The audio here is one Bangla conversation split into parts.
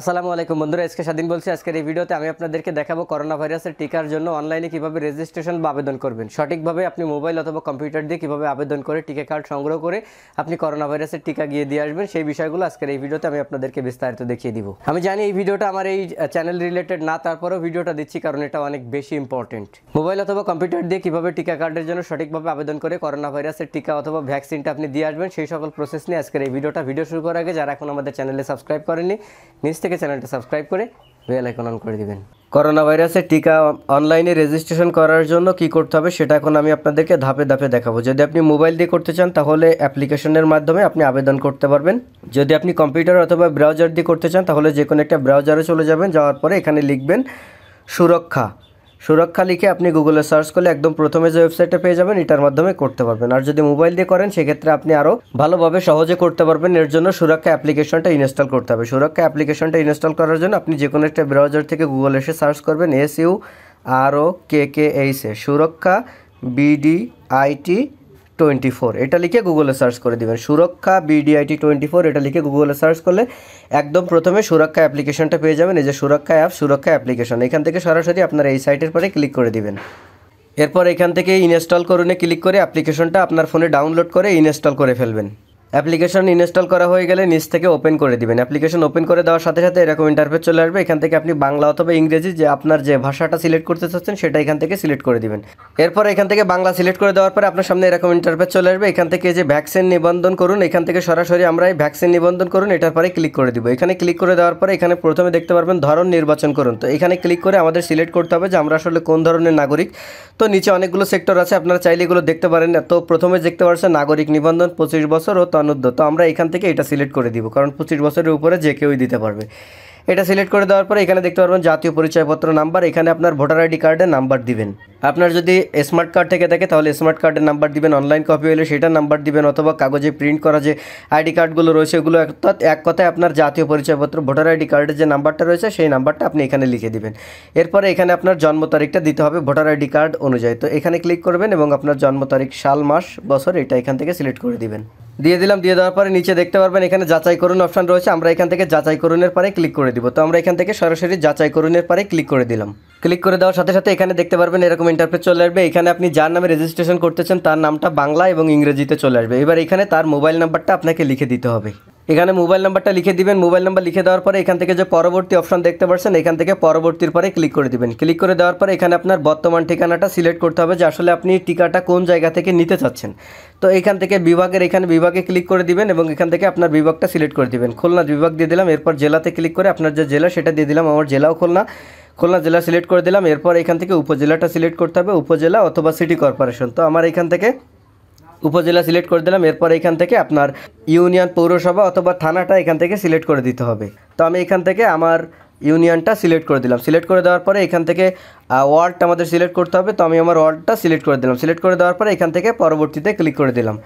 আসসালামু আলাইকুম বন্ধুরা আজকে স্বাধীন বলছি আজকের এই ভিডিওতে আমি আপনাদেরকে দেখাবো করোনা ভাইরাসের টিকার জন্য অনলাইনে কিভাবে রেজিস্ট্রেশন বা আবেদন করবেন সঠিকভাবে আপনি মোবাইল অথবা কম্পিউটার দিয়ে কিভাবে আবেদন করে টিকা কার্ড সংগ্রহ করে আপনি করোনা ভাইরাসের টিকা গিয়ে দিয়ে আসবেন সেই বিষয়গুলো আজকের এই ভিডিওতে আমি আপনাদেরকে বিস্তারিত দেখিয়ে দিব আমি জানি এই ভিডিওটা আমার এই চ্যানেল রিলেটেড না তারপরেও ভিডিওটা দিচ্ছি কারণ এটা অনেক বেশি ইম্পর্টেন্ট মোবাইল অথবা কম্পিউটার দিয়ে কিভাবে টিকা কার্ডের জন্য সঠিকভাবে আবেদন করে করোনা ভাইরাসের টিকা অথবা ভ্যাকসিনটা আপনি দিয়ে আসবেন সেই সকল প্রসেস নিয়ে আজকের এই ভিডিওটা ভিডিও শুরু করার আগে যারা এখন আমাদের চ্যানেলে সাবস্ক্রাইব করেনি নিশ্চয়ই থেকে চ্যানেলটা সাবস্ক্রাইব করে বেল আইকন অন করে দিবেন করোনা ভাইরাসের টিকা অনলাইনে রেজিস্ট্রেশন করার জন্য কি করতে হবে সেটা এখন আমি আপনাদেরকে ধাপে ধাপে দেখাবো যদি আপনি মোবাইল দিয়ে করতে চান তাহলে অ্যাপ্লিকেশনের মাধ্যমে আপনি আবেদন করতে পারবেন যদি আপনি কম্পিউটার অথবা ব্রাউজার দিয়ে করতে চান তাহলে যে কোনো একটা ব্রাউজারে চলে যাবেন যাওয়ার পরে এখানে লিখবেন সুরক্ষা সুরক্ষা লিখে আপনি গুগলে সার্চ করলে একদম প্রথমে যে ওয়েবসাইটটা পেয়ে যাবেন এটার মাধ্যমে করতে পারবেন আর যদি মোবাইল দিয়ে করেন সেক্ষেত্রে আপনি আরও ভালোভাবে সহজে করতে পারবেন এর জন্য সুরক্ষা অ্যাপ্লিকেশনটা ইনস্টল করতে হবে সুরক্ষা অ্যাপ্লিকেশনটা ইনস্টল করার জন্য আপনি যে কোনো একটা ব্রাউজার থেকে গুগল এসে সার্চ করবেন এস ইউ আর ও কে কে এইস এ সুরক্ষা বিডি আইটি টোয়েন্টি ফোর এটা লিখে গুগলে সার্চ করে দেবেন সুরক্ষা বিডিআইটি টোয়েন্টি ফোর এটা লিখে গুগলে সার্চ করলে একদম প্রথমে সুরক্ষা অ্যাপ্লিকেশনটা পেয়ে যাবেন এই যে সুরক্ষা অ্যাপ সুরক্ষা অ্যাপ্লিকেশন এখান থেকে সরাসরি আপনারা এই সাইটের পরে ক্লিক করে দিবেন এরপর এখান থেকে ইনস্টল করুনে ক্লিক করে অ্যাপ্লিকেশনটা আপনার ফোনে ডাউনলোড করে ইনস্টল করে ফেলবেন অ্যাপ্লিকেশন ইনস্টল করা হয়ে গেলে নিচ থেকে ওপেন করে দিবেন অ্যাপ্লিকেশন ওপেন করে দেওয়ার সাথে সাথে এরকম ইন্টারফেস চলে আসবে এখান থেকে আপনি বাংলা অথবা ইংরেজি যে আপনার যে ভাষাটা সিলেক্ট করতে চাচ্ছেন সেটা এখান থেকে সিলেক্ট করে দিবেন এরপর এখান থেকে বাংলা সিলেক্ট করে দেওয়ার পরে আপনার সামনে এরকম ইন্টারফেস চলে আসবে এখান থেকে যে ভ্যাকসিন নিবন্ধন করুন এখান থেকে সরাসরি আমরা এই ভ্যাকসিন নিবন্ধন করুন এটার পরে ক্লিক করে দিব এখানে ক্লিক করে দেওয়ার পরে এখানে প্রথমে দেখতে পারবেন ধরন নির্বাচন করুন তো এখানে ক্লিক করে আমাদের সিলেক্ট করতে হবে যে আমরা আসলে কোন ধরনের নাগরিক তো নিচে অনেকগুলো সেক্টর আছে আপনারা চাইলে এগুলো দেখতে পারেন তো প্রথমে দেখতে পারছেন নাগরিক নিবন্ধন পঁচিশ বছর ও অনূর্ধ্ব তো আমরা এখান থেকে এটা সিলেক্ট করে দিব কারণ পঁচিশ বছরের উপরে যে কেউই দিতে পারবে এটা সিলেক্ট করে দেওয়ার পরে এখানে দেখতে পারবেন জাতীয় পরিচয়পত্র নাম্বার এখানে আপনার ভোটার আইডি কার্ডের নাম্বার দিবেন আপনার যদি স্মার্ট কার্ড থেকে থাকে তাহলে স্মার্ট কার্ডের নাম্বার দিবেন অনলাইন কপি হলে সেটার নাম্বার দিবেন অথবা কাগজে প্রিন্ট করা যে আইডি কার্ডগুলো রয়েছে ওগুলো অর্থাৎ এক কথায় আপনার জাতীয় পরিচয়পত্র ভোটার আইডি কার্ডের যে নাম্বারটা রয়েছে সেই নাম্বারটা আপনি এখানে লিখে দিবেন এরপরে এখানে আপনার জন্ম তারিখটা দিতে হবে ভোটার আইডি কার্ড অনুযায়ী তো এখানে ক্লিক করবেন এবং আপনার জন্ম তারিখ সাল মাস বছর এটা এখান থেকে সিলেক্ট করে দিবেন দিয়ে দিলাম দিয়ে দেওয়ার পরে নিচে দেখতে পারবেন এখানে যাচাই করুন অপশান রয়েছে আমরা এখান থেকে যাচাই করুনের পরে ক্লিক করে দিব তো আমরা এখান থেকে সরাসরি যাচাই করুনের পরে ক্লিক করে দিলাম ক্লিক করে দেওয়ার সাথে সাথে এখানে দেখতে পারবেন এরকম ইন্টারফেস চলে আসবে এখানে আপনি যার নামে রেজিস্ট্রেশন করতেছেন তার নামটা বাংলা এবং ইংরেজিতে চলে আসবে এবার এখানে তার মোবাইল নাম্বারটা আপনাকে লিখে দিতে হবে এখানে মোবাইল নাম্বারটা লিখে দিবেন মোবাইল নাম্বার লিখে দেওয়ার পরে এখান থেকে যে পরবর্তী অপশন দেখতে পাচ্ছেন এখান থেকে পরবর্তীর পরে ক্লিক করে দিবেন ক্লিক করে দেওয়ার পরে এখানে আপনার বর্তমান ঠিকানাটা সিলেক্ট করতে হবে যে আসলে আপনি টিকাটা কোন জায়গা থেকে নিতে চাচ্ছেন তো এখান থেকে বিভাগের এখানে বিভাগে ক্লিক করে দিবেন এবং এখান থেকে আপনার বিভাগটা সিলেক্ট করে দিবেন খুলনা বিভাগ দিয়ে দিলাম এরপর জেলাতে ক্লিক করে আপনার যে জেলা সেটা দিয়ে দিলাম আমার জেলাও খুলনা খুলনা জেলা সিলেক্ট করে দিলাম এরপর এখান থেকে উপজেলাটা সিলেক্ট করতে হবে উপজেলা অথবা সিটি কর্পোরেশন তো আমার এখান থেকে উপজেলা সিলেক্ট করে দিলাম এরপর এখান থেকে আপনার ইউনিয়ন পৌরসভা অথবা থানাটা এখান থেকে সিলেক্ট করে দিতে হবে তো আমি এখান থেকে আমার ইউনিয়নটা সিলেক্ট করে দিলাম সিলেক্ট করে দেওয়ার পরে এখান থেকে ওয়ার্ডটা আমাদের সিলেক্ট করতে হবে তো আমি আমার ওয়ার্ডটা সিলেক্ট করে দিলাম সিলেক্ট করে দেওয়ার পরে এখান থেকে পরবর্তীতে ক্লিক করে দিলাম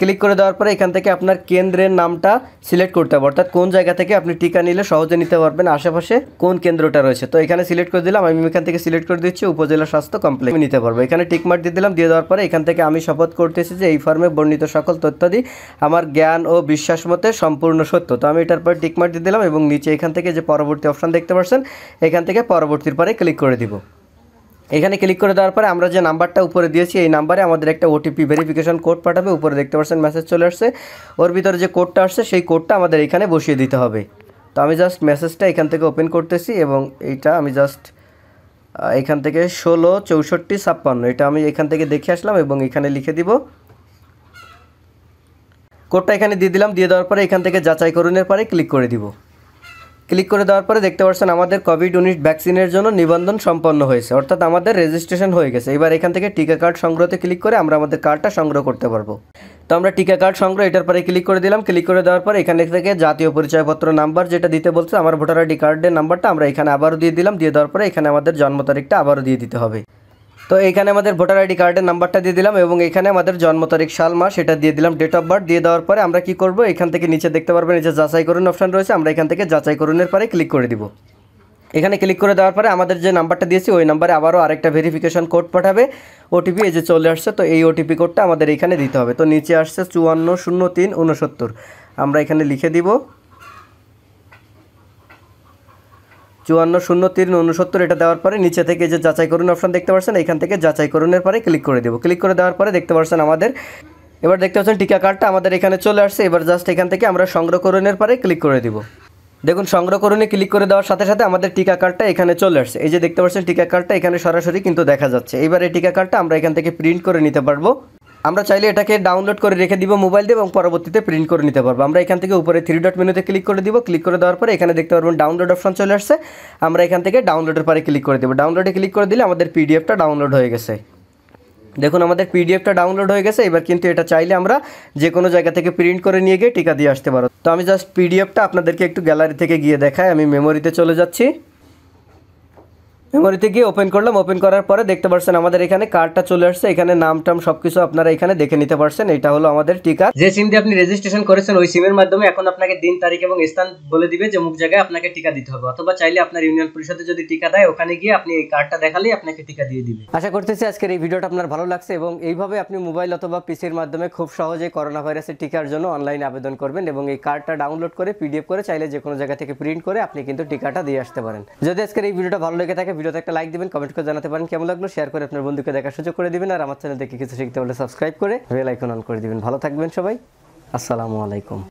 ক্লিক করে দেওয়ার পরে এখান থেকে আপনার কেন্দ্রের নামটা সিলেক্ট করতে হবে অর্থাৎ কোন জায়গা থেকে আপনি টিকা নিলে সহজে নিতে পারবেন আশেপাশে কোন কেন্দ্রটা রয়েছে তো এখানে সিলেক্ট করে দিলাম আমি এখান থেকে সিলেক্ট করে দিচ্ছি উপজেলা স্বাস্থ্য কমপ্লেক্স নিতে পারবো এখানে টিকমার্ক দিয়ে দিলাম দিয়ে দেওয়ার পরে এখান থেকে আমি শপথ করতেছি যে এই ফর্মে বর্ণিত সকল তথ্যাদি আমার জ্ঞান ও বিশ্বাস মতে সম্পূর্ণ সত্য তো আমি এটার পরে টিকমার্ক দিয়ে দিলাম এবং নিচে এখান থেকে যে পরবর্তী অপশান দেখতে পাচ্ছেন এখান থেকে পরবর্তীর পরে ক্লিক করে দিব এখানে ক্লিক করে দেওয়ার পরে আমরা যে নাম্বারটা উপরে দিয়েছি এই নাম্বারে আমাদের একটা ওটিপি ভেরিফিকেশন কোড পাঠাবে উপরে দেখতে পাচ্ছেন মেসেজ চলে আসছে ওর ভিতরে যে কোডটা আসছে সেই কোডটা আমাদের এখানে বসিয়ে দিতে হবে তো আমি জাস্ট মেসেজটা এখান থেকে ওপেন করতেছি এবং এইটা আমি জাস্ট এখান থেকে ষোলো চৌষট্টি ছাপ্পান্ন এটা আমি এখান থেকে দেখে আসলাম এবং এখানে লিখে দিব কোডটা এখানে দিয়ে দিলাম দিয়ে দেওয়ার পরে এখান থেকে যাচাই করুনের পরে ক্লিক করে দিব ক্লিক করে দেওয়ার পরে দেখতে পাচ্ছেন আমাদের কোভিড উনিশ ভ্যাকসিনের জন্য নিবন্ধন সম্পন্ন হয়েছে অর্থাৎ আমাদের রেজিস্ট্রেশন হয়ে গেছে এবার এখান থেকে টিকা কার্ড সংগ্রহতে ক্লিক করে আমরা আমাদের কার্ডটা সংগ্রহ করতে পারবো তো আমরা টিকা কার্ড সংগ্রহ এটার পরে ক্লিক করে দিলাম ক্লিক করে দেওয়ার পর এখানে থেকে জাতীয় পরিচয়পত্র নাম্বার যেটা দিতে বলছে আমার ভোটার আইডি কার্ডের নাম্বারটা আমরা এখানে আবারও দিয়ে দিলাম দিয়ে দেওয়ার পরে এখানে আমাদের জন্ম তারিখটা আবারও দিয়ে দিতে হবে তো এইখানে আমাদের ভোটার আইডি কার্ডের নাম্বারটা দিয়ে দিলাম এবং এখানে আমাদের জন্ম তারিখ সাল মাস সেটা দিয়ে দিলাম ডেট অফ বার্থ দিয়ে দেওয়ার পরে আমরা কি করব এখান থেকে নিচে দেখতে পারবেন নিচে যাচাই করুন অপশান রয়েছে আমরা এখান থেকে যাচাই করুনের পরে ক্লিক করে দিব এখানে ক্লিক করে দেওয়ার পরে আমাদের যে নাম্বারটা দিয়েছি ওই নাম্বারে আবারও আরেকটা ভেরিফিকেশন কোড পাঠাবে ওটিপি এই যে চলে আসছে তো এই ওটিপি কোডটা আমাদের এখানে দিতে হবে তো নিচে আসছে চুয়ান্ন শূন্য তিন উনসত্তর আমরা এখানে লিখে দিব চুয়ান্ন শূন্য তিন উনসত্তর এটা দেওয়ার পরে নিচে থেকে যে যাচাই করুন অপশান দেখতে পাচ্ছেন এখান থেকে যাচাইকরণের পরে ক্লিক করে দেবো ক্লিক করে দেওয়ার পরে দেখতে পাচ্ছেন আমাদের এবার দেখতে পাচ্ছেন টিকা কার্ডটা আমাদের এখানে চলে আসছে এবার জাস্ট এখান থেকে আমরা সংগ্রহকরণের পরে ক্লিক করে দেবো দেখুন সংগ্রহকরণে ক্লিক করে দেওয়ার সাথে সাথে আমাদের টিকা কার্ডটা এখানে চলে আসছে এই যে দেখতে পাচ্ছেন টিকা কার্ডটা এখানে সরাসরি কিন্তু দেখা যাচ্ছে এবার এই টিকা কার্ডটা আমরা এখান থেকে প্রিন্ট করে নিতে পারবো আমরা চাইলে এটাকে ডাউনলোড করে রেখে দিব মোবাইল দিয়ে এবং পরবর্তীতে প্রিন্ট করে নিতে পারবো আমরা এখান থেকে উপরে থ্রি ডট মেনুতে ক্লিক করে দিব ক্লিক করে দেওয়ার পরে এখানে দেখতে পারবেন ডাউনলোড অপশন চলে আসছে আমরা এখান থেকে ডাউনলোডের পরে ক্লিক করে দেবো ডাউনলোডে ক্লিক করে দিলে আমাদের পিডিএফটা ডাউনলোড হয়ে গেছে দেখুন আমাদের পিডিএফটা ডাউনলোড হয়ে গেছে এবার কিন্তু এটা চাইলে আমরা যে কোনো জায়গা থেকে প্রিন্ট করে নিয়ে গিয়ে টিকা দিয়ে আসতে পারো তো আমি জাস্ট পিডিএফটা আপনাদেরকে একটু গ্যালারি থেকে গিয়ে দেখাই আমি মেমোরিতে চলে যাচ্ছি মেমোরিতে গিয়ে ওপেন করলাম ওপেন করার পরে দেখতে পাচ্ছেন আমাদের এখানে কার্ডটা চলে আসছে এখানে নাম টাম সবকিছু আপনারা এখানে দেখে নিতে পারছেন এটা হলো আমাদের টিকা যে সিম দিয়ে আপনি রেজিস্ট্রেশন করেছেন ওই সিমের মাধ্যমে এখন আপনাকে দিন তারিখ এবং স্থান বলে দিবে যে মুখ জায়গায় আপনাকে টিকা দিতে হবে অথবা চাইলে আপনার ইউনিয়ন পরিষদে যদি টিকা দেয় ওখানে গিয়ে আপনি এই কার্ডটা দেখালেই আপনাকে টিকা দিয়ে দিবে আশা করতেছি আজকের এই ভিডিওটা আপনার ভালো লাগছে এবং এইভাবে আপনি মোবাইল অথবা পিসির মাধ্যমে খুব সহজে করোনা ভাইরাসের টিকার জন্য অনলাইনে আবেদন করবেন এবং এই কার্ডটা ডাউনলোড করে পিডিএফ করে চাইলে যে কোনো জায়গা থেকে প্রিন্ট করে আপনি কিন্তু টিকাটা দিয়ে আসতে পারেন যদি আজকের এই ভিডিওটা ভালো লেগে থাকে ভিডিওতে একটা লাইক দিবেন কমেন্ট করে জানাতে পারেন কেমন লাগলো শেয়ার করে আপনার বন্ধুকে দেখার সুযোগ করে দিবেন আর আমার চ্যানেল দেখে কিছু শিখতে হলে সাবস্ক্রাইব করে বেল আইকন অন করে দিবেন ভালো থাকবেন সবাই আসসালামু আলাইকুম